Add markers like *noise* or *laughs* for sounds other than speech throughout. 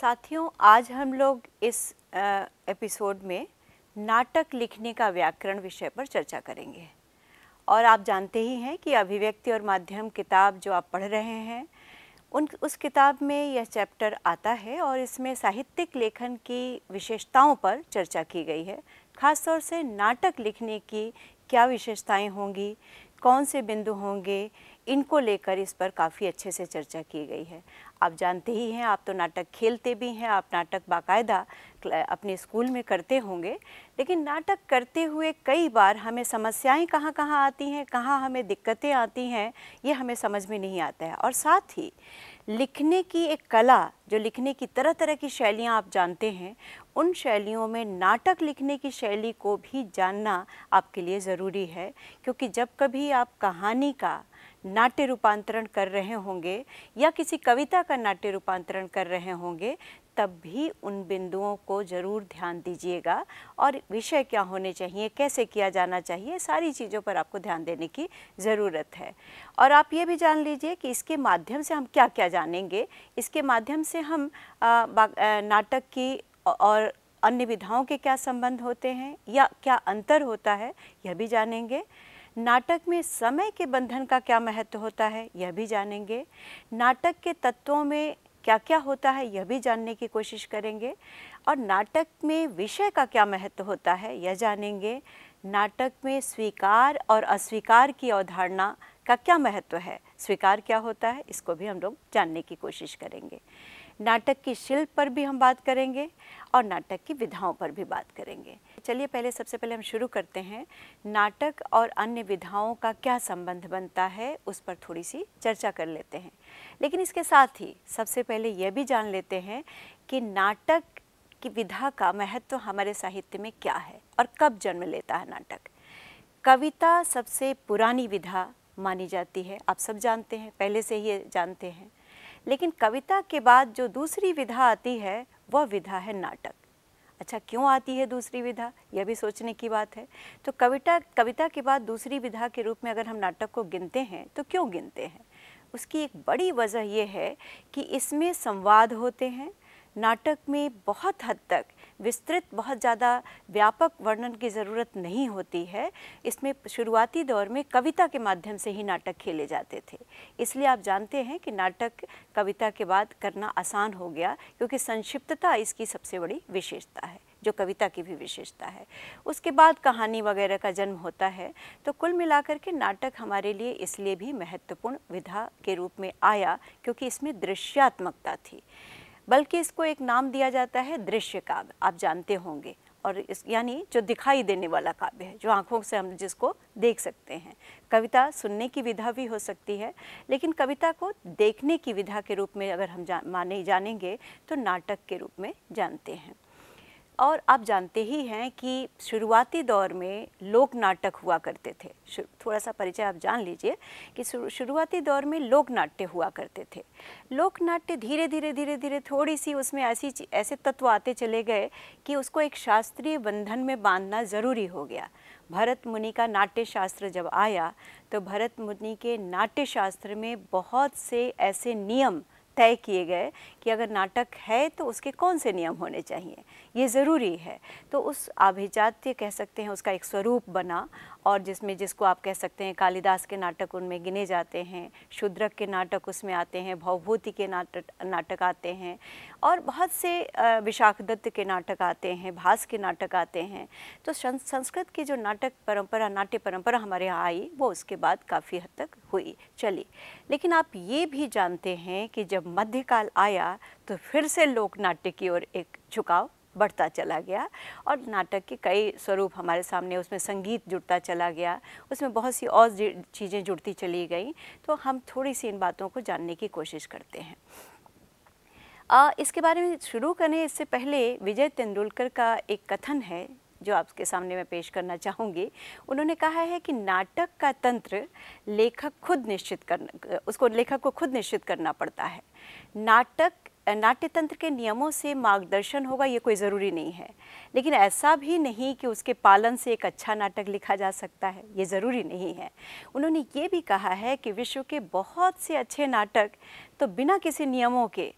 साथियों आज हम लोग इस एपिसोड में नाटक लिखने का व्याकरण विषय पर चर्चा करेंगे और आप जानते ही हैं कि अभिव्यक्ति और माध्यम किताब जो आप पढ़ रहे हैं उन उस किताब में यह चैप्टर आता है और इसमें साहित्यिक लेखन की विशेषताओं पर चर्चा की गई है खासतौर से नाटक लिखने की क्या विशेषताएं होंगी कौन से बिंदु होंगे इनको लेकर इस पर काफ़ी अच्छे से चर्चा की गई है आप जानते ही हैं आप तो नाटक खेलते भी हैं आप नाटक बाकायदा अपने स्कूल में करते होंगे लेकिन नाटक करते हुए कई बार हमें समस्याएं कहाँ कहाँ आती हैं कहाँ हमें दिक्कतें आती हैं ये हमें समझ में नहीं आता है और साथ ही लिखने की एक कला जो लिखने की तरह तरह की शैलियाँ आप जानते हैं उन शैलियों में नाटक लिखने की शैली को भी जानना आपके लिए ज़रूरी है क्योंकि जब कभी आप कहानी का नाट्य रूपांतरण कर रहे होंगे या किसी कविता का नाट्य रूपांतरण कर रहे होंगे तब भी उन बिंदुओं को ज़रूर ध्यान दीजिएगा और विषय क्या होने चाहिए कैसे किया जाना चाहिए सारी चीज़ों पर आपको ध्यान देने की ज़रूरत है और आप ये भी जान लीजिए कि इसके माध्यम से हम क्या क्या जानेंगे इसके माध्यम से हम आ, नाटक की और अन्य विधाओं के क्या संबंध होते हैं या क्या अंतर होता है यह भी जानेंगे नाटक में समय के बंधन का क्या महत्व होता है यह भी जानेंगे नाटक के तत्वों में क्या क्या होता है यह भी जानने की कोशिश करेंगे और नाटक में विषय का क्या महत्व होता है यह जानेंगे नाटक में स्वीकार और अस्वीकार की अवधारणा का क्या महत्व है स्वीकार क्या होता है इसको भी हम लोग जानने की कोशिश करेंगे नाटक की शिल्प पर भी हम बात करेंगे और नाटक की विधाओं पर भी बात करेंगे चलिए पहले सबसे पहले हम शुरू करते हैं नाटक और अन्य विधाओं का क्या संबंध बनता है उस पर थोड़ी सी चर्चा कर लेते हैं लेकिन इसके साथ ही सबसे पहले यह भी जान लेते हैं कि नाटक की विधा का महत्व हमारे साहित्य में क्या है और कब जन्म लेता है नाटक कविता सबसे पुरानी विधा मानी जाती है आप सब जानते हैं पहले से ही जानते हैं लेकिन कविता के बाद जो दूसरी विधा आती है वह विधा है नाटक अच्छा क्यों आती है दूसरी विधा यह भी सोचने की बात है तो कविता कविता के बाद दूसरी विधा के रूप में अगर हम नाटक को गिनते हैं तो क्यों गिनते हैं उसकी एक बड़ी वजह यह है कि इसमें संवाद होते हैं नाटक में बहुत हद तक विस्तृत बहुत ज़्यादा व्यापक वर्णन की ज़रूरत नहीं होती है इसमें शुरुआती दौर में कविता के माध्यम से ही नाटक खेले जाते थे इसलिए आप जानते हैं कि नाटक कविता के बाद करना आसान हो गया क्योंकि संक्षिप्तता इसकी सबसे बड़ी विशेषता है जो कविता की भी विशेषता है उसके बाद कहानी वगैरह का जन्म होता है तो कुल मिलाकर के नाटक हमारे लिए इसलिए भी महत्वपूर्ण विधा के रूप में आया क्योंकि इसमें दृश्यात्मकता थी बल्कि इसको एक नाम दिया जाता है दृश्य काव्य आप जानते होंगे और इस यानी जो दिखाई देने वाला काव्य है जो आँखों से हम जिसको देख सकते हैं कविता सुनने की विधा भी हो सकती है लेकिन कविता को देखने की विधा के रूप में अगर हम जा, माने जानेंगे तो नाटक के रूप में जानते हैं और आप जानते ही हैं कि शुरुआती दौर में लोक नाटक हुआ करते थे थोड़ा सा परिचय आप जान लीजिए कि शुरुआती दौर में लोक नाट्य हुआ करते थे लोक नाट्य धीरे धीरे धीरे धीरे थोड़ी सी उसमें ऐसी ऐसे तत्व आते चले गए कि उसको एक शास्त्रीय बंधन में बांधना ज़रूरी हो गया भरत मुनि का नाट्य शास्त्र जब आया तो भरत मुनि के नाट्य शास्त्र में बहुत से ऐसे नियम तय किए गए कि अगर नाटक है तो उसके कौन से नियम होने चाहिए ये ज़रूरी है तो उस आभिजात्य कह सकते हैं उसका एक स्वरूप बना और जिसमें जिसको आप कह सकते हैं कालिदास के नाटक उनमें गिने जाते हैं शुद्रक के नाटक उसमें आते हैं भवभूति के नाटक नाटक आते हैं और बहुत से विशाखदत्त के नाटक आते हैं भास के नाटक आते हैं तो संस्कृत की जो नाटक परंपरा नाट्य परंपरा हमारे यहाँ आई वो उसके बाद काफ़ी हद तक हुई चली लेकिन आप ये भी जानते हैं कि जब मध्यकाल आया तो फिर से लोक नाट्य की ओर एक झुकाव बढ़ता चला गया और नाटक के कई स्वरूप हमारे सामने उसमें संगीत जुड़ता चला गया उसमें बहुत सी और चीज़ें जुड़ती चली गई तो हम थोड़ी सी इन बातों को जानने की कोशिश करते हैं आ, इसके बारे में शुरू करने इससे पहले विजय तेंदुलकर का एक कथन है जो आपके सामने मैं पेश करना चाहूँगी उन्होंने कहा है कि नाटक का तंत्र लेखक खुद निश्चित करना उसको लेखक को खुद निश्चित करना पड़ता है नाटक नाट्य तंत्र के नियमों से मार्गदर्शन होगा ये कोई ज़रूरी नहीं है लेकिन ऐसा भी नहीं कि उसके पालन से एक अच्छा नाटक लिखा जा सकता है ये ज़रूरी नहीं है उन्होंने ये भी कहा है कि विश्व के बहुत से अच्छे नाटक तो बिना किसी नियमों के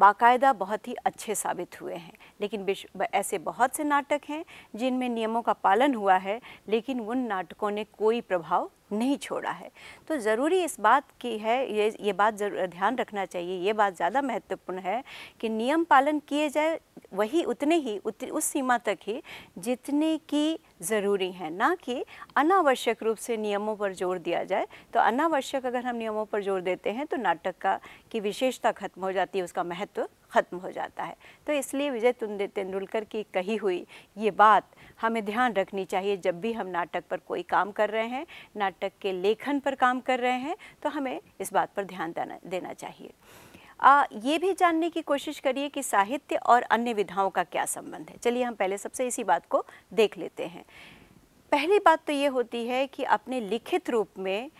बाकायदा बहुत ही अच्छे साबित हुए हैं लेकिन ऐसे बहुत से नाटक हैं जिनमें नियमों का पालन हुआ है लेकिन उन नाटकों ने कोई प्रभाव नहीं छोड़ा है तो ज़रूरी इस बात की है ये ये बात जरूर ध्यान रखना चाहिए ये बात ज़्यादा महत्वपूर्ण है कि नियम पालन किए जाए वही उतने ही उत, उस सीमा तक ही जितने की ज़रूरी है ना कि अनावश्यक रूप से नियमों पर जोर दिया जाए तो अनावश्यक अगर हम नियमों पर जोर देते हैं तो नाटक का की विशेषता खत्म हो जाती है उसका महत्व ख़त्म हो जाता है तो इसलिए विजय तेंदुलकर की कही हुई ये बात हमें ध्यान रखनी चाहिए जब भी हम नाटक पर कोई काम कर रहे हैं नाटक के लेखन पर काम कर रहे हैं तो हमें इस बात पर ध्यान देना देना चाहिए आ, ये भी जानने की कोशिश करिए कि साहित्य और अन्य विधाओं का क्या संबंध है चलिए हम पहले सबसे इसी बात को देख लेते हैं पहली बात तो ये होती है कि अपने लिखित रूप में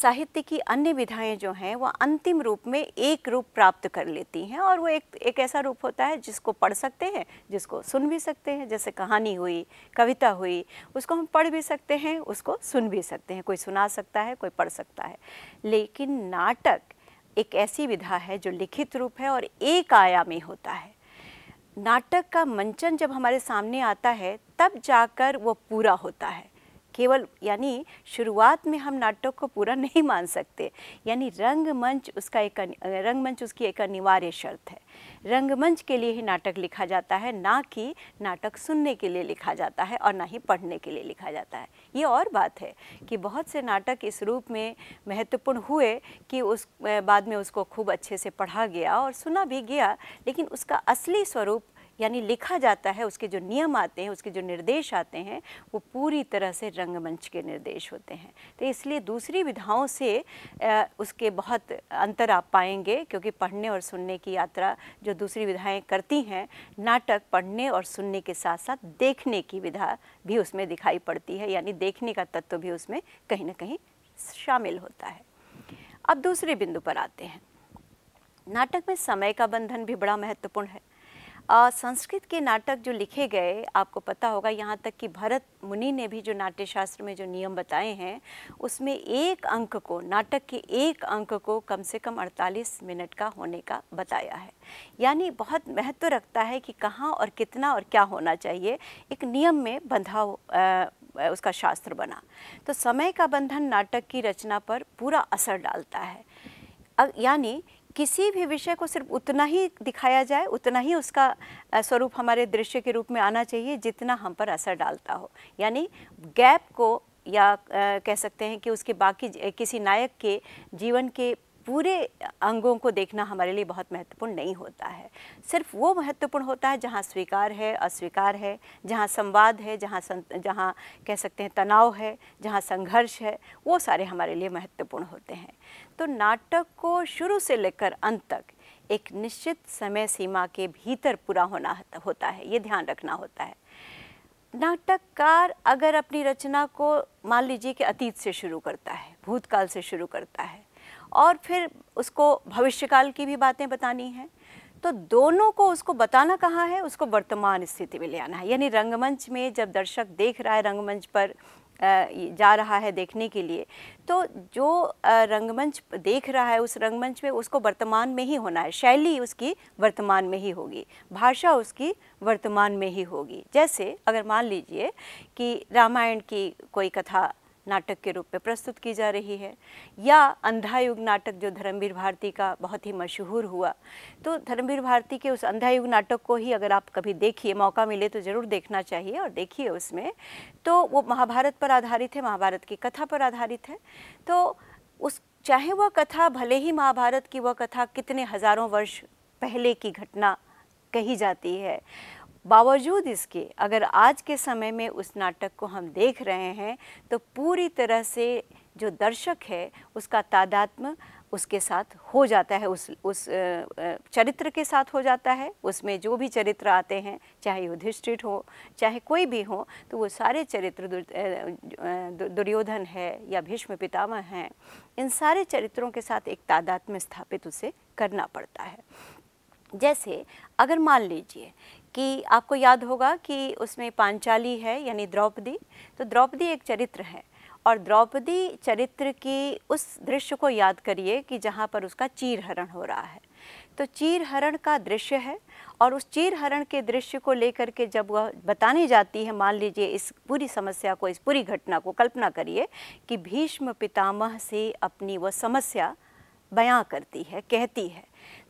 साहित्य की अन्य विधाएं जो हैं वह अंतिम रूप में एक रूप प्राप्त कर लेती हैं और वो एक एक ऐसा रूप होता है जिसको पढ़ सकते हैं जिसको सुन भी सकते हैं जैसे कहानी हुई कविता हुई उसको हम पढ़ भी सकते हैं उसको सुन भी सकते हैं कोई सुना सकता है कोई पढ़ सकता है लेकिन नाटक एक ऐसी विधा है जो लिखित रूप है और एक आयामी होता है नाटक का मंचन जब हमारे सामने आता है तब जाकर वो पूरा होता है केवल यानी शुरुआत में हम नाटक को पूरा नहीं मान सकते यानी रंगमंच उसका एक रंगमंच उसकी एक अनिवार्य शर्त है रंगमंच के लिए ही नाटक लिखा जाता है ना कि नाटक सुनने के लिए लिखा जाता है और ना ही पढ़ने के लिए लिखा जाता है ये और बात है कि बहुत से नाटक इस रूप में महत्वपूर्ण हुए कि उस बाद में उसको खूब अच्छे से पढ़ा गया और सुना भी गया लेकिन उसका असली स्वरूप यानी लिखा जाता है उसके जो नियम आते हैं उसके जो निर्देश आते हैं वो पूरी तरह से रंगमंच के निर्देश होते हैं तो इसलिए दूसरी विधाओं से उसके बहुत अंतर आप पाएंगे क्योंकि पढ़ने और सुनने की यात्रा जो दूसरी विधाएं करती हैं नाटक पढ़ने और सुनने के साथ साथ देखने की विधा भी उसमें दिखाई पड़ती है यानी देखने का तत्व भी उसमें कहीं ना कहीं शामिल होता है अब दूसरे बिंदु पर आते हैं नाटक में समय का बंधन भी बड़ा महत्वपूर्ण है संस्कृत के नाटक जो लिखे गए आपको पता होगा यहाँ तक कि भरत मुनि ने भी जो नाट्य शास्त्र में जो नियम बताए हैं उसमें एक अंक को नाटक के एक अंक को कम से कम 48 मिनट का होने का बताया है यानी बहुत महत्व रखता है कि कहाँ और कितना और क्या होना चाहिए एक नियम में बंधा उसका शास्त्र बना तो समय का बंधन नाटक की रचना पर पूरा असर डालता है यानी किसी भी विषय को सिर्फ उतना ही दिखाया जाए उतना ही उसका स्वरूप हमारे दृश्य के रूप में आना चाहिए जितना हम पर असर डालता हो यानी गैप को या कह सकते हैं कि उसके बाकी किसी नायक के जीवन के पूरे अंगों को देखना हमारे लिए बहुत महत्वपूर्ण नहीं होता है सिर्फ वो महत्वपूर्ण होता है जहाँ स्वीकार है अस्वीकार है जहाँ संवाद है जहाँ जहाँ कह सकते हैं तनाव है जहाँ संघर्ष है वो सारे हमारे लिए महत्वपूर्ण होते हैं तो नाटक को शुरू से लेकर अंत तक एक निश्चित समय सीमा के भीतर पूरा होना होता है ये ध्यान रखना होता है नाटककार अगर अपनी रचना को मान लीजिए कि अतीत से शुरू करता है भूतकाल से शुरू करता है और फिर उसको भविष्यकाल की भी बातें बतानी हैं तो दोनों को उसको बताना कहाँ है उसको वर्तमान स्थिति में ले आना है यानी रंगमंच में जब दर्शक देख रहा है रंगमंच पर जा रहा है देखने के लिए तो जो रंगमंच देख रहा है उस रंगमंच में उसको वर्तमान में ही होना है शैली उसकी वर्तमान में ही होगी भाषा उसकी वर्तमान में ही होगी जैसे अगर मान लीजिए कि रामायण की कोई कथा नाटक के रूप में प्रस्तुत की जा रही है या अंधायुग नाटक जो धर्मवीर भारती का बहुत ही मशहूर हुआ तो धर्मवीर भारती के उस अंधायुग नाटक को ही अगर आप कभी देखिए मौका मिले तो ज़रूर देखना चाहिए और देखिए उसमें तो वो महाभारत पर आधारित है महाभारत की कथा पर आधारित है तो उस चाहे वह कथा भले ही महाभारत की वह कथा कितने हज़ारों वर्ष पहले की घटना कही जाती है बावजूद इसके अगर आज के समय में उस नाटक को हम देख रहे हैं तो पूरी तरह से जो दर्शक है उसका तादात्म उसके साथ हो जाता है उस उस चरित्र के साथ हो जाता है उसमें जो भी चरित्र आते हैं चाहे युधिष्ठिर हो चाहे कोई भी हो तो वो सारे चरित्र दुर्योधन है या भीष्म पितामह हैं इन सारे चरित्रों के साथ एक तादात्म्य स्थापित उसे करना पड़ता है जैसे अगर मान लीजिए कि आपको याद होगा कि उसमें पांचाली है यानी द्रौपदी तो द्रौपदी एक चरित्र है और द्रौपदी चरित्र की उस दृश्य को याद करिए कि जहाँ पर उसका चीरहरण हो रहा है तो चीरहरण का दृश्य है और उस चीरहरण के दृश्य को लेकर के जब वह बताने जाती है मान लीजिए इस पूरी समस्या को इस पूरी घटना को कल्पना करिए कि भीष्म पितामह से अपनी वह समस्या बयां करती है कहती है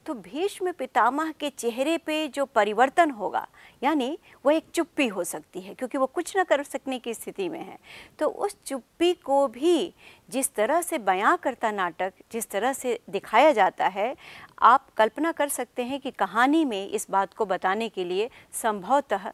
तो भीष्म पितामह के चेहरे पे जो परिवर्तन होगा यानी वह एक चुप्पी हो सकती है क्योंकि वो कुछ ना कर सकने की स्थिति में है तो उस चुप्पी को भी जिस तरह से बयां करता नाटक जिस तरह से दिखाया जाता है आप कल्पना कर सकते हैं कि कहानी में इस बात को बताने के लिए संभवतः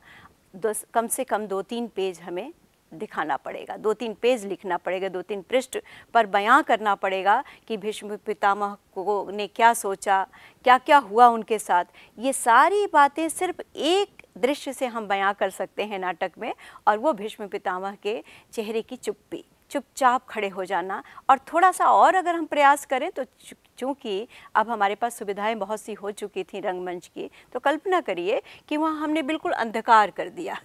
कम से कम दो तीन पेज हमें दिखाना पड़ेगा दो तीन पेज लिखना पड़ेगा दो तीन पृष्ठ पर बयां करना पड़ेगा कि भीष्म पितामह को ने क्या सोचा क्या क्या हुआ उनके साथ ये सारी बातें सिर्फ एक दृश्य से हम बयां कर सकते हैं नाटक में और वो भीष्म पितामह के चेहरे की चुप्पी चुपचाप खड़े हो जाना और थोड़ा सा और अगर हम प्रयास करें तो चूँकि अब हमारे पास सुविधाएं बहुत सी हो चुकी थी रंगमंच की तो कल्पना करिए कि वहाँ हमने बिल्कुल अंधकार कर दिया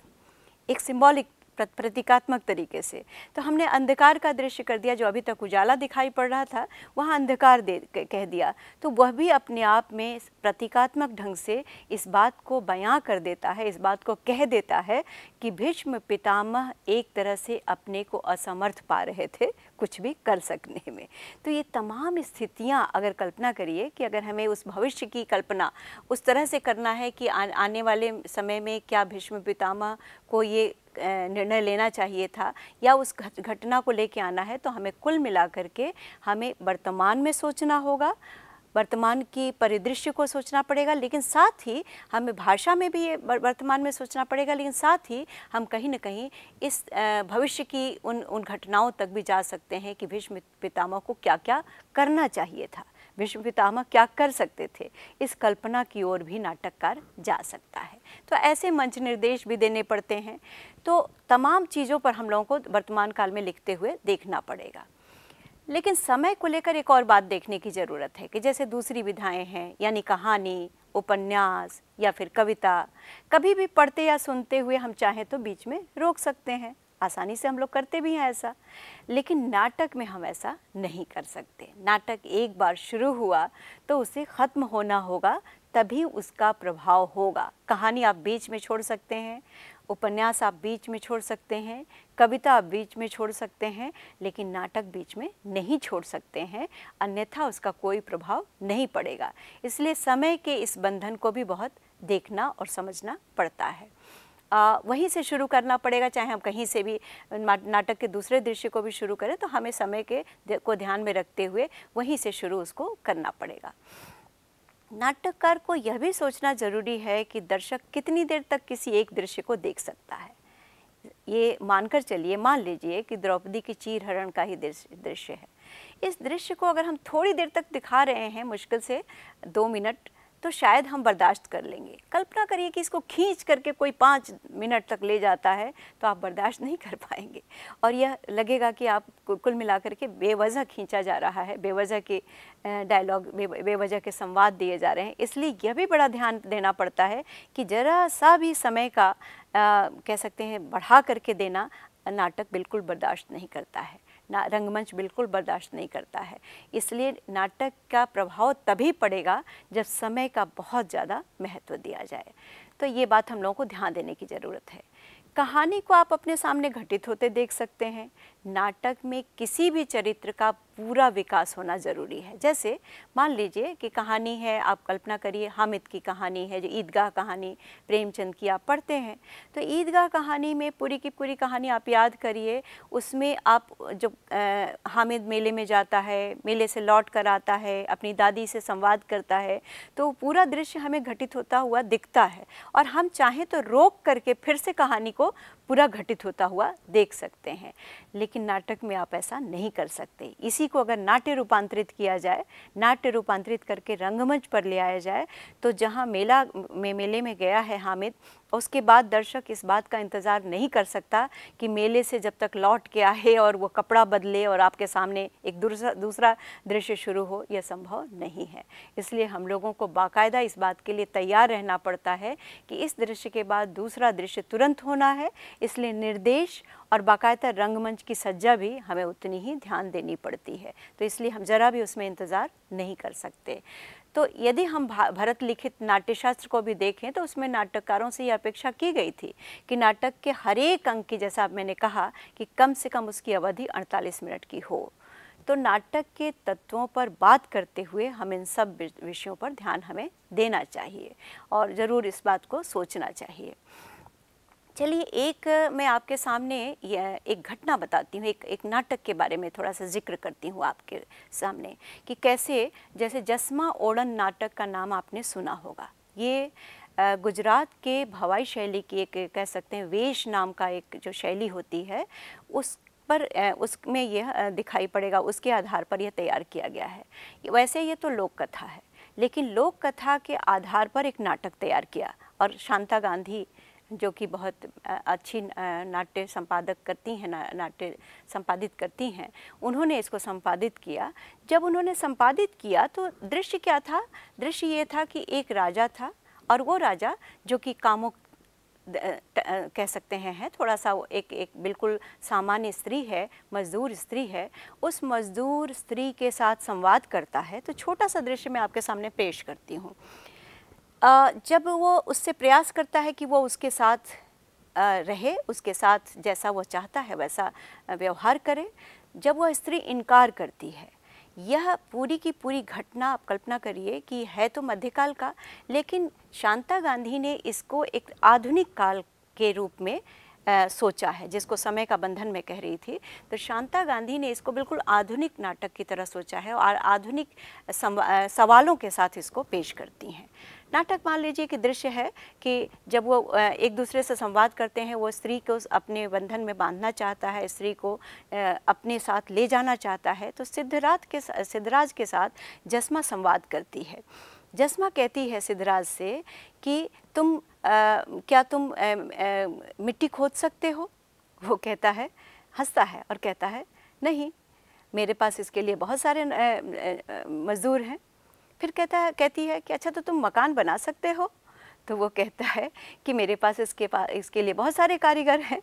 एक सिंबॉलिक प्रतीकात्मक तरीके से तो हमने अंधकार का दृश्य कर दिया जो अभी तक उजाला दिखाई पड़ रहा था वहाँ अंधकार दे कह दिया तो वह भी अपने आप में प्रतीकात्मक ढंग से इस बात को बयां कर देता है इस बात को कह देता है कि भीष्म पितामह एक तरह से अपने को असमर्थ पा रहे थे कुछ भी कर सकने में तो ये तमाम स्थितियाँ अगर कल्पना करिए कि अगर हमें उस भविष्य की कल्पना उस तरह से करना है कि आ, आने वाले समय में क्या भीष्म पितामह को ये निर्णय लेना चाहिए था या उस घटना को लेके आना है तो हमें कुल मिला के हमें वर्तमान में सोचना होगा वर्तमान की परिदृश्य को सोचना पड़ेगा लेकिन साथ ही हमें भाषा में भी ये वर्तमान में सोचना पड़ेगा लेकिन साथ ही हम कहीं ना कहीं इस भविष्य की उन उन घटनाओं तक भी जा सकते हैं कि भीष्म पितामह को क्या क्या करना चाहिए था विश्व पितामह क्या कर सकते थे इस कल्पना की ओर भी नाटककार जा सकता है तो ऐसे मंच निर्देश भी देने पड़ते हैं तो तमाम चीज़ों पर हम लोगों को वर्तमान काल में लिखते हुए देखना पड़ेगा लेकिन समय को लेकर एक और बात देखने की ज़रूरत है कि जैसे दूसरी विधाएं हैं यानी कहानी उपन्यास या फिर कविता कभी भी पढ़ते या सुनते हुए हम चाहें तो बीच में रोक सकते हैं आसानी से हम लोग करते भी हैं ऐसा लेकिन नाटक में हम ऐसा नहीं कर सकते नाटक एक बार शुरू हुआ तो उसे ख़त्म होना होगा तभी उसका प्रभाव होगा कहानी आप बीच में छोड़ सकते हैं उपन्यास आप बीच में छोड़ सकते हैं कविता आप बीच में छोड़ सकते हैं लेकिन नाटक बीच में नहीं छोड़ सकते हैं अन्यथा उसका कोई प्रभाव नहीं पड़ेगा इसलिए समय के इस बंधन को भी बहुत देखना और समझना पड़ता है वहीं से शुरू करना पड़ेगा चाहे हम कहीं से भी नाटक के दूसरे दृश्य को भी शुरू करें तो हमें समय के को ध्यान में रखते हुए वहीं से शुरू उसको करना पड़ेगा नाटककार को यह भी सोचना जरूरी है कि दर्शक कितनी देर तक किसी एक दृश्य को देख सकता है ये मानकर चलिए मान लीजिए कि द्रौपदी की चीरहरण का ही दृश्य है इस दृश्य को अगर हम थोड़ी देर तक दिखा रहे हैं मुश्किल से दो मिनट तो शायद हम बर्दाश्त कर लेंगे कल्पना करिए कि इसको खींच करके कोई पाँच मिनट तक ले जाता है तो आप बर्दाश्त नहीं कर पाएंगे और यह लगेगा कि आप कुल मिला करके बेवजह खींचा जा रहा है बेवजह के डायलॉग बेवजह के संवाद दिए जा रहे हैं इसलिए यह भी बड़ा ध्यान देना पड़ता है कि ज़रा सा भी समय का आ, कह सकते हैं बढ़ा करके देना नाटक बिल्कुल बर्दाश्त नहीं करता है रंगमंच बिल्कुल बर्दाश्त नहीं करता है इसलिए नाटक का प्रभाव तभी पड़ेगा जब समय का बहुत ज़्यादा महत्व दिया जाए तो ये बात हम लोगों को ध्यान देने की ज़रूरत है कहानी को आप अपने सामने घटित होते देख सकते हैं नाटक में किसी भी चरित्र का पूरा विकास होना ज़रूरी है जैसे मान लीजिए कि कहानी है आप कल्पना करिए हामिद की कहानी है जो ईदगाह कहानी प्रेमचंद की आप पढ़ते हैं तो ईदगाह कहानी में पूरी की पूरी कहानी आप याद करिए उसमें आप जब हामिद मेले में जाता है मेले से लौट कर आता है अपनी दादी से संवाद करता है तो पूरा दृश्य हमें घटित होता हुआ दिखता है और हम चाहें तो रोक करके फिर से कहानी को पूरा घटित होता हुआ देख सकते हैं लेकिन नाटक में आप ऐसा नहीं कर सकते इसी को अगर नाट्य रूपांतरित किया जाए नाट्य रूपांतरित करके रंगमंच पर ले आया जाए तो जहाँ मेला में मेले में गया है हामिद उसके बाद दर्शक इस बात का इंतज़ार नहीं कर सकता कि मेले से जब तक लौट के आए और वो कपड़ा बदले और आपके सामने एक दूसरा दूसरा दृश्य शुरू हो यह संभव नहीं है इसलिए हम लोगों को बाकायदा इस बात के लिए तैयार रहना पड़ता है कि इस दृश्य के बाद दूसरा दृश्य तुरंत होना है इसलिए निर्देश और बाकायदा रंगमंच की सज्जा भी हमें उतनी ही ध्यान देनी पड़ती है तो इसलिए हम ज़रा भी उसमें इंतज़ार नहीं कर सकते तो यदि हम भरत लिखित नाट्यशास्त्र को भी देखें तो उसमें नाटककारों से ये अपेक्षा की गई थी कि नाटक के हर एक अंक की जैसा मैंने कहा कि कम से कम उसकी अवधि अड़तालीस मिनट की हो तो नाटक के तत्वों पर बात करते हुए हम इन सब विषयों पर ध्यान हमें देना चाहिए और ज़रूर इस बात को सोचना चाहिए चलिए एक मैं आपके सामने एक घटना बताती हूँ एक एक नाटक के बारे में थोड़ा सा जिक्र करती हूँ आपके सामने कि कैसे जैसे जसमा ओड़न नाटक का नाम आपने सुना होगा ये गुजरात के भवाई शैली की एक कह सकते हैं वेश नाम का एक जो शैली होती है उस पर उसमें यह दिखाई पड़ेगा उसके आधार पर यह तैयार किया गया है वैसे ये तो लोक कथा है लेकिन लोक कथा के आधार पर एक नाटक तैयार किया और शांता गांधी जो कि बहुत अच्छी नाट्य संपादक करती हैं ना, नाट्य संपादित करती हैं उन्होंने इसको संपादित किया जब उन्होंने संपादित किया तो दृश्य क्या था दृश्य ये था कि एक राजा था और वो राजा जो कि कामुक कह सकते हैं है थोड़ा सा वो एक एक बिल्कुल सामान्य स्त्री है मजदूर स्त्री है उस मजदूर स्त्री के साथ संवाद करता है तो छोटा सा दृश्य मैं आपके सामने पेश करती हूँ जब वो उससे प्रयास करता है कि वो उसके साथ रहे उसके साथ जैसा वो चाहता है वैसा व्यवहार करे जब वह स्त्री इनकार करती है यह पूरी की पूरी घटना आप कल्पना करिए कि है तो मध्यकाल का लेकिन शांता गांधी ने इसको एक आधुनिक काल के रूप में आ, सोचा है जिसको समय का बंधन में कह रही थी तो शांता गांधी ने इसको बिल्कुल आधुनिक नाटक की तरह सोचा है और आधुनिक सवालों के साथ इसको पेश करती हैं नाटक मान लीजिए कि दृश्य है कि जब वो एक दूसरे से संवाद करते हैं वो स्त्री को अपने बंधन में बांधना चाहता है स्त्री को अपने साथ ले जाना चाहता है तो सिद्धराज के सिद्धराज के साथ जस्मा संवाद करती है जस्मा कहती है सिद्धराज से कि तुम आ, क्या तुम आ, आ, मिट्टी खोद सकते हो वो कहता है हंसता है और कहता है नहीं मेरे पास इसके लिए बहुत सारे मज़दूर हैं फिर कहता है कहती है कि अच्छा तो तुम मकान बना सकते हो तो वो कहता है कि मेरे पास इसके पास इसके लिए बहुत सारे कारीगर हैं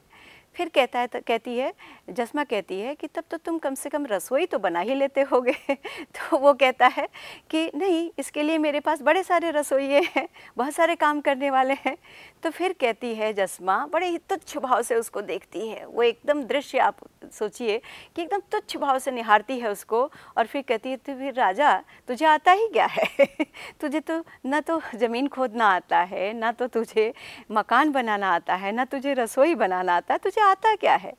फिर कहता है कहती है जस्मा कहती है कि तब तो तुम कम से कम रसोई तो बना ही लेते होगे *laughs* तो वो कहता है कि नहीं इसके लिए मेरे पास बड़े सारे रसोइये हैं बहुत सारे काम करने वाले हैं तो फिर कहती है जस्मा बड़े ही तुच्छ भाव से उसको देखती है वो एकदम दृश्य आप सोचिए कि एकदम तुच्छ भाव से निहारती है उसको और फिर कहती है तो फिर राजा तुझे आता ही क्या है *laughs* तुझे तो ना तो ज़मीन खोदना आता है ना तो तुझे मकान बनाना आता है ना तुझे रसोई बनाना आता है तुझे आता क्या है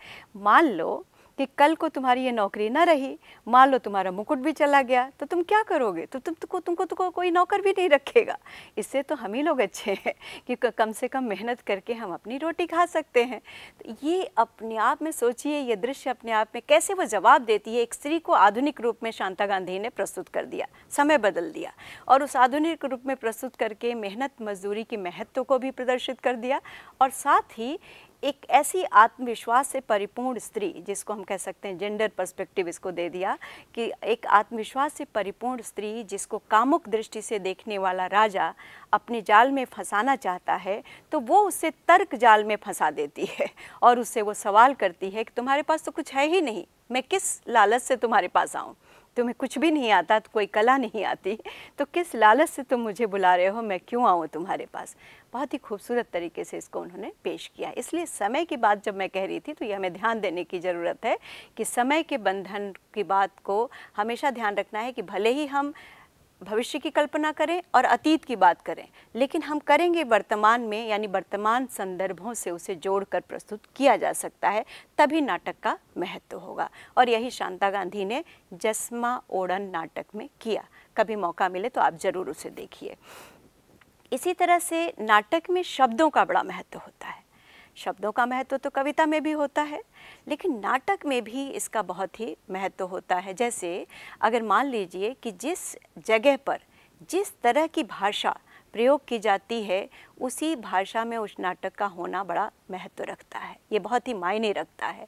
मान लो कि कल को तुम्हारी ये नौकरी ना रही मान लो तुम्हारा मुकुट भी चला गया तो तुम क्या करोगे तो तुम तुमको तुमको तुमको तो कोई नौकर भी नहीं रखेगा इससे तो हम ही लोग अच्छे हैं कि कम से कम मेहनत करके हम अपनी रोटी खा सकते हैं तो ये अपने आप में सोचिए ये दृश्य अपने आप में कैसे वो जवाब देती है एक स्त्री को आधुनिक रूप में शांता गांधी ने प्रस्तुत कर दिया समय बदल दिया और उस आधुनिक रूप में प्रस्तुत करके मेहनत मजदूरी की महत्व को भी प्रदर्शित कर दिया और साथ ही एक ऐसी आत्मविश्वास से परिपूर्ण स्त्री जिसको हम कह सकते हैं जेंडर पर्सपेक्टिव इसको दे दिया कि एक आत्मविश्वास से परिपूर्ण स्त्री जिसको कामुक दृष्टि से देखने वाला राजा अपने जाल में फंसाना चाहता है तो वो उसे तर्क जाल में फंसा देती है और उससे वो सवाल करती है कि तुम्हारे पास तो कुछ है ही नहीं मैं किस लालच से तुम्हारे पास आऊँ तुम्हें कुछ भी नहीं आता तो कोई कला नहीं आती तो किस लालच से तुम मुझे बुला रहे हो मैं क्यों आऊँ तुम्हारे पास बहुत ही खूबसूरत तरीके से इसको उन्होंने पेश किया इसलिए समय की बात जब मैं कह रही थी तो ये हमें ध्यान देने की ज़रूरत है कि समय के बंधन की बात को हमेशा ध्यान रखना है कि भले ही हम भविष्य की कल्पना करें और अतीत की बात करें लेकिन हम करेंगे वर्तमान में यानी वर्तमान संदर्भों से उसे जोड़कर प्रस्तुत किया जा सकता है तभी नाटक का महत्व होगा और यही शांता गांधी ने जस्मा ओड़न नाटक में किया कभी मौका मिले तो आप ज़रूर उसे देखिए इसी तरह से नाटक में शब्दों का बड़ा महत्व होता है शब्दों का महत्व तो कविता में भी होता है लेकिन नाटक में भी इसका बहुत ही महत्व होता है जैसे अगर मान लीजिए कि जिस जगह पर जिस तरह की भाषा प्रयोग की जाती है उसी भाषा में उस नाटक का होना बड़ा महत्व रखता है ये बहुत ही मायने रखता है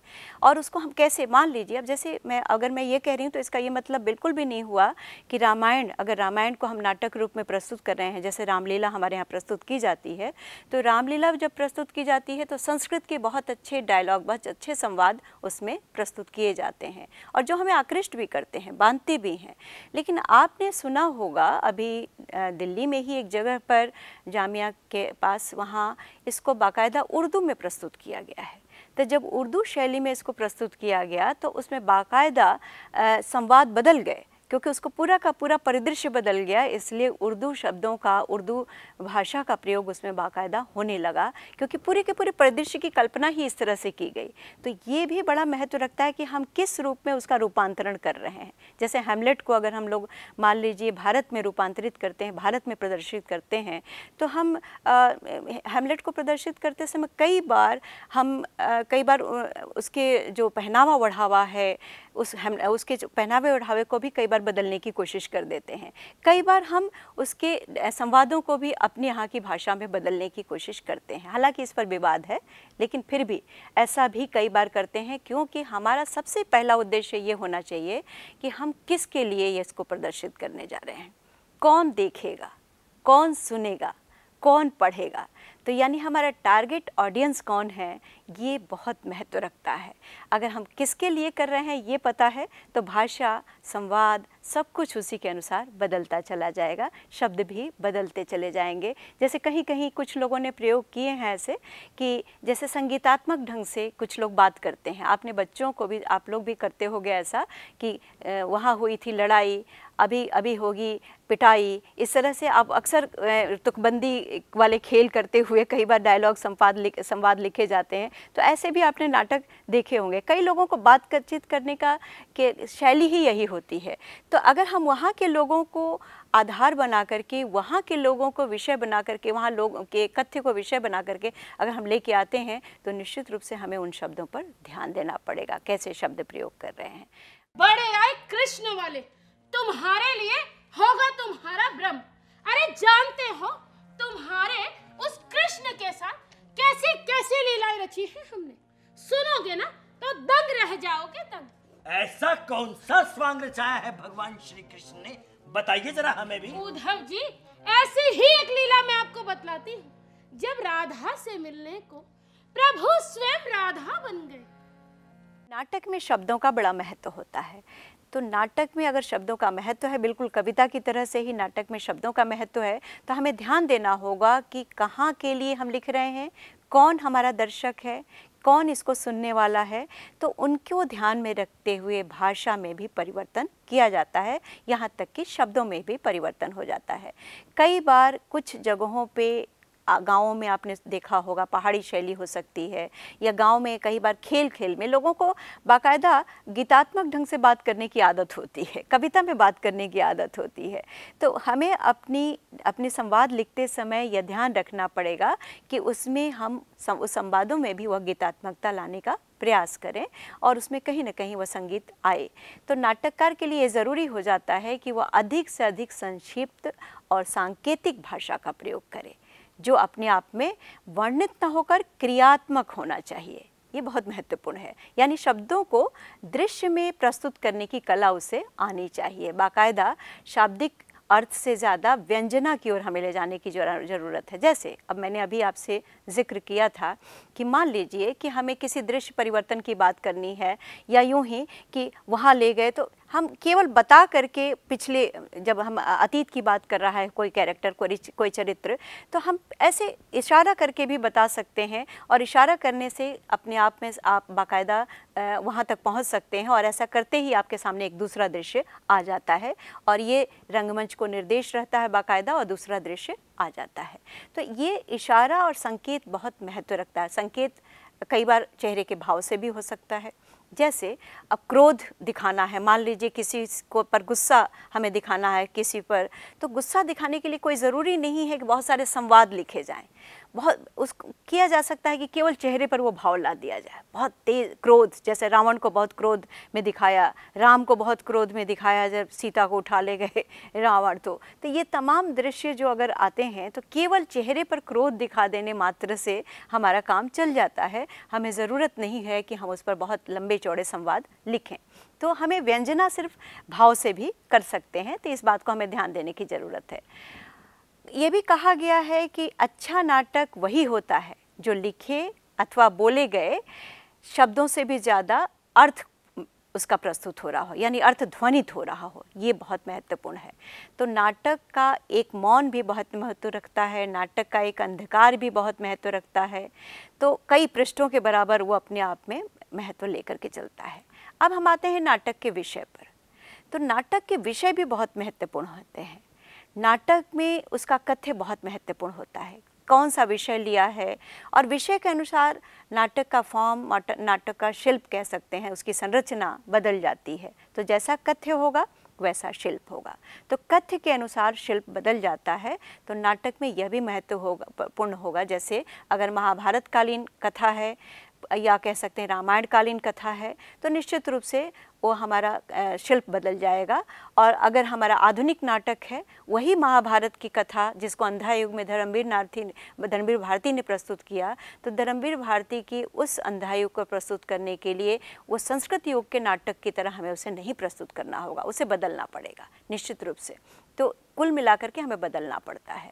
और उसको हम कैसे मान लीजिए अब जैसे मैं अगर मैं ये कह रही हूँ तो इसका ये मतलब बिल्कुल भी नहीं हुआ कि रामायण अगर रामायण को हम नाटक रूप में प्रस्तुत कर रहे हैं जैसे रामलीला हमारे यहाँ प्रस्तुत की जाती है तो रामलीला जब प्रस्तुत की जाती है तो संस्कृत के बहुत अच्छे डायलॉग बहुत अच्छे संवाद उसमें प्रस्तुत किए जाते हैं और जो हमें आकृष्ट भी करते हैं बांधते भी हैं लेकिन आपने सुना होगा अभी दिल्ली में ही एक जगह जगह पर जामिया के पास वहाँ इसको बाकायदा उर्दू में प्रस्तुत किया गया है तो जब उर्दू शैली में इसको प्रस्तुत किया गया तो उसमें बाकायदा संवाद बदल गए क्योंकि उसको पूरा का पूरा परिदृश्य बदल गया इसलिए उर्दू शब्दों का उर्दू भाषा का प्रयोग उसमें बाकायदा होने लगा क्योंकि पूरे के पूरे परिदृश्य की कल्पना ही इस तरह से की गई तो ये भी बड़ा महत्व रखता है कि हम किस रूप में उसका रूपांतरण कर रहे हैं जैसे हेमलेट को अगर हम लोग मान लीजिए भारत में रूपांतरित करते हैं भारत में प्रदर्शित करते हैं तो हम हेमलेट को प्रदर्शित करते समय कई बार हम आ, कई बार उसके जो पहनावा ओढ़ावा है उस हम उसके पहनावे ओढ़ावे को भी कई बार पर बदलने की कोशिश कर देते हैं कई बार हम उसके संवादों को भी अपने यहाँ की भाषा में बदलने की कोशिश करते हैं हालांकि इस पर विवाद है लेकिन फिर भी ऐसा भी कई बार करते हैं क्योंकि हमारा सबसे पहला उद्देश्य ये होना चाहिए कि हम किसके लिए इसको प्रदर्शित करने जा रहे हैं कौन देखेगा कौन सुनेगा कौन पढ़ेगा तो यानी हमारा टारगेट ऑडियंस कौन है ये बहुत महत्व रखता है अगर हम किसके लिए कर रहे हैं ये पता है तो भाषा संवाद सब कुछ उसी के अनुसार बदलता चला जाएगा शब्द भी बदलते चले जाएंगे जैसे कहीं कहीं कुछ लोगों ने प्रयोग किए हैं ऐसे कि जैसे संगीतात्मक ढंग से कुछ लोग बात करते हैं आपने बच्चों को भी आप लोग भी करते हो ऐसा कि वहाँ हुई थी लड़ाई अभी अभी होगी पिटाई इस तरह से आप अक्सर तुकबंदी वाले खेल करते हुए कई बार डायलॉग संवाद लिख संवाद लिखे जाते हैं तो ऐसे भी आपने नाटक देखे होंगे कई लोगों को बातचीत करने का के शैली ही यही होती है तो अगर हम वहाँ के लोगों को आधार बना करके वहाँ के लोगों को विषय बना करके वहाँ लोग के कथ्य को विषय बना करके अगर हम लेके आते हैं तो निश्चित रूप से हमें उन शब्दों पर ध्यान देना पड़ेगा कैसे शब्द प्रयोग कर रहे हैं बड़े आए कृष्ण वाले तुम्हारे लिए होगा तुम्हारा ब्रह्म अरे जानते हो तुम्हारे उस कृष्ण के साथ कैसी कैसी लीलाएं रची हैं हमने सुनोगे ना तो दंग रह जाओगे तब ऐसा कौन सा स्वांग रचाया है भगवान श्री कृष्ण ने बताइए जरा हमें भी उद्धव जी ऐसी ही एक लीला मैं आपको बतलाती हूँ जब राधा से मिलने को प्रभु स्वयं राधा बन गए नाटक में शब्दों का बड़ा महत्व होता है तो नाटक में अगर शब्दों का महत्व है बिल्कुल कविता की तरह से ही नाटक में शब्दों का महत्व है तो हमें ध्यान देना होगा कि कहाँ के लिए हम लिख रहे हैं कौन हमारा दर्शक है कौन इसको सुनने वाला है तो उनको ध्यान में रखते हुए भाषा में भी परिवर्तन किया जाता है यहाँ तक कि शब्दों में भी परिवर्तन हो जाता है कई बार कुछ जगहों पे गाँवों में आपने देखा होगा पहाड़ी शैली हो सकती है या गाँव में कई बार खेल खेल में लोगों को बाकायदा गीतात्मक ढंग से बात करने की आदत होती है कविता में बात करने की आदत होती है तो हमें अपनी अपने संवाद लिखते समय यह ध्यान रखना पड़ेगा कि उसमें हम सम, उस संवादों में भी वह गीतात्मकता लाने का प्रयास करें और उसमें कहीं ना कहीं वह संगीत आए तो नाटककार के लिए ज़रूरी हो जाता है कि वह अधिक से अधिक संक्षिप्त और सांकेतिक भाषा का प्रयोग करें जो अपने आप में वर्णित न होकर क्रियात्मक होना चाहिए ये बहुत महत्वपूर्ण है यानी शब्दों को दृश्य में प्रस्तुत करने की कला उसे आनी चाहिए बाकायदा शाब्दिक अर्थ से ज़्यादा व्यंजना की ओर हमें ले जाने की ज़रूरत है जैसे अब मैंने अभी आपसे जिक्र किया था कि मान लीजिए कि हमें किसी दृश्य परिवर्तन की बात करनी है या यूँ ही कि वहाँ ले गए तो हम केवल बता करके पिछले जब हम अतीत की बात कर रहा है कोई कैरेक्टर कोई कोई चरित्र तो हम ऐसे इशारा करके भी बता सकते हैं और इशारा करने से अपने आप में आप बाकायदा वहाँ तक पहुँच सकते हैं और ऐसा करते ही आपके सामने एक दूसरा दृश्य आ जाता है और ये रंगमंच को निर्देश रहता है बाकायदा और दूसरा दृश्य आ जाता है तो ये इशारा और संकेत बहुत महत्व रखता है संकेत कई बार चेहरे के भाव से भी हो सकता है जैसे अब क्रोध दिखाना है मान लीजिए किसी को पर गुस्सा हमें दिखाना है किसी पर तो गुस्सा दिखाने के लिए कोई ज़रूरी नहीं है कि बहुत सारे संवाद लिखे जाएं बहुत उस किया जा सकता है कि केवल चेहरे पर वो भाव ला दिया जाए बहुत तेज क्रोध जैसे रावण को बहुत क्रोध में दिखाया राम को बहुत क्रोध में दिखाया जब सीता को उठा ले गए *laughs* रावण तो तो ये तमाम दृश्य जो अगर आते हैं तो केवल चेहरे पर क्रोध दिखा देने मात्र से हमारा काम चल जाता है हमें ज़रूरत नहीं है कि हम उस पर बहुत लंबे चौड़े संवाद लिखें तो हमें व्यंजना सिर्फ भाव से भी कर सकते हैं तो इस बात को हमें ध्यान देने की ज़रूरत है ये भी कहा गया है कि अच्छा नाटक वही होता है जो लिखे अथवा बोले गए शब्दों से भी ज़्यादा अर्थ उसका प्रस्तुत हो रहा हो यानी अर्थ ध्वनित हो रहा हो ये बहुत महत्वपूर्ण है तो नाटक का एक मौन भी बहुत महत्व रखता है नाटक का एक अंधकार भी बहुत महत्व रखता है तो कई पृष्ठों के बराबर वो अपने आप में महत्व लेकर के चलता है अब हम आते हैं नाटक के विषय पर तो नाटक के विषय भी बहुत महत्वपूर्ण होते हैं नाटक में उसका कथ्य बहुत महत्वपूर्ण होता है कौन सा विषय लिया है और विषय के अनुसार नाटक का फॉर्म नाटक का शिल्प कह सकते हैं उसकी संरचना बदल जाती है तो जैसा कथ्य होगा वैसा शिल्प होगा तो कथ्य के अनुसार शिल्प बदल जाता है तो नाटक में यह भी महत्व होगा पूर्ण होगा जैसे अगर महाभारत कालीन कथा है या कह सकते हैं रामायणकालीन कथा है तो निश्चित रूप से वो हमारा शिल्प बदल जाएगा और अगर हमारा आधुनिक नाटक है वही महाभारत की कथा जिसको अंधा युग में धर्मवीर नार्थी धर्मवीर भारती ने प्रस्तुत किया तो धर्मवीर भारती की उस अंधा युग को प्रस्तुत करने के लिए वो संस्कृत युग के नाटक की तरह हमें उसे नहीं प्रस्तुत करना होगा उसे बदलना पड़ेगा निश्चित रूप से तो कुल मिलाकर के हमें बदलना पड़ता है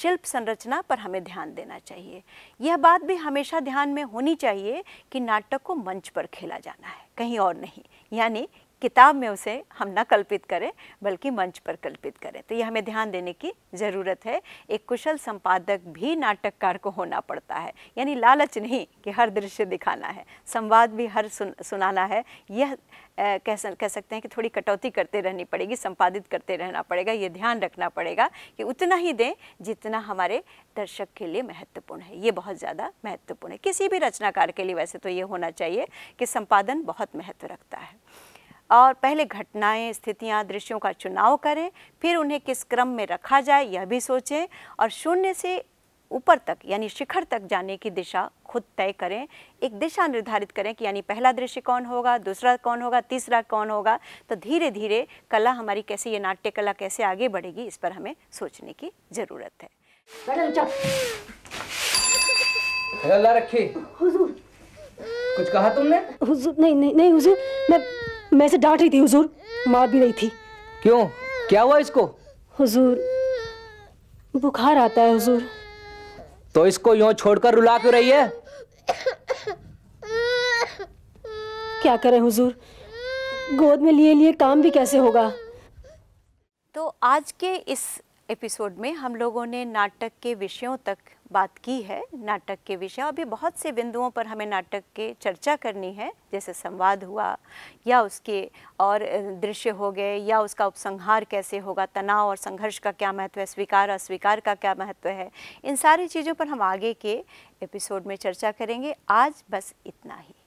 शिल्प संरचना पर हमें ध्यान देना चाहिए यह बात भी हमेशा ध्यान में होनी चाहिए कि नाटक को मंच पर खेला जाना है कहीं और नहीं यानी किताब में उसे हम न कल्पित करें बल्कि मंच पर कल्पित करें तो यह हमें ध्यान देने की ज़रूरत है एक कुशल संपादक भी नाटककार को होना पड़ता है यानी लालच नहीं कि हर दृश्य दिखाना है संवाद भी हर सुन, सुनाना है यह कह कह सकते हैं कि थोड़ी कटौती करते रहनी पड़ेगी संपादित करते रहना पड़ेगा ये ध्यान रखना पड़ेगा कि उतना ही दें जितना हमारे दर्शक के लिए महत्वपूर्ण है ये बहुत ज़्यादा महत्वपूर्ण है किसी भी रचनाकार के लिए वैसे तो ये होना चाहिए कि संपादन बहुत महत्व रखता है और पहले घटनाएं स्थितियां दृश्यों का चुनाव करें फिर उन्हें किस क्रम में रखा जाए यह भी सोचें और शून्य से ऊपर तक यानी शिखर तक जाने की दिशा खुद तय करें एक दिशा निर्धारित करें कि यानी पहला दृश्य कौन होगा दूसरा कौन होगा तीसरा कौन होगा तो धीरे धीरे कला हमारी कैसे ये नाट्य कला कैसे आगे बढ़ेगी इस पर हमें सोचने की ज़रूरत है रखी हुजूर कुछ कहा तुमने हुजूर नहीं नहीं नहीं हुजूर मैं मैं से डांट रही थी हुजूर मार भी रही थी क्यों क्या हुआ इसको हुजूर बुखार आता है हुजूर तो इसको यूं छोड़कर रुला क्यों रही है क्या करें हुजूर गोद में लिए लिए काम भी कैसे होगा तो आज के इस एपिसोड में हम लोगों ने नाटक के विषयों तक बात की है नाटक के विषय अभी बहुत से बिंदुओं पर हमें नाटक के चर्चा करनी है जैसे संवाद हुआ या उसके और दृश्य हो गए या उसका उपसंहार कैसे होगा तनाव और संघर्ष का क्या महत्व है स्वीकार अस्वीकार का क्या महत्व है इन सारी चीज़ों पर हम आगे के एपिसोड में चर्चा करेंगे आज बस इतना ही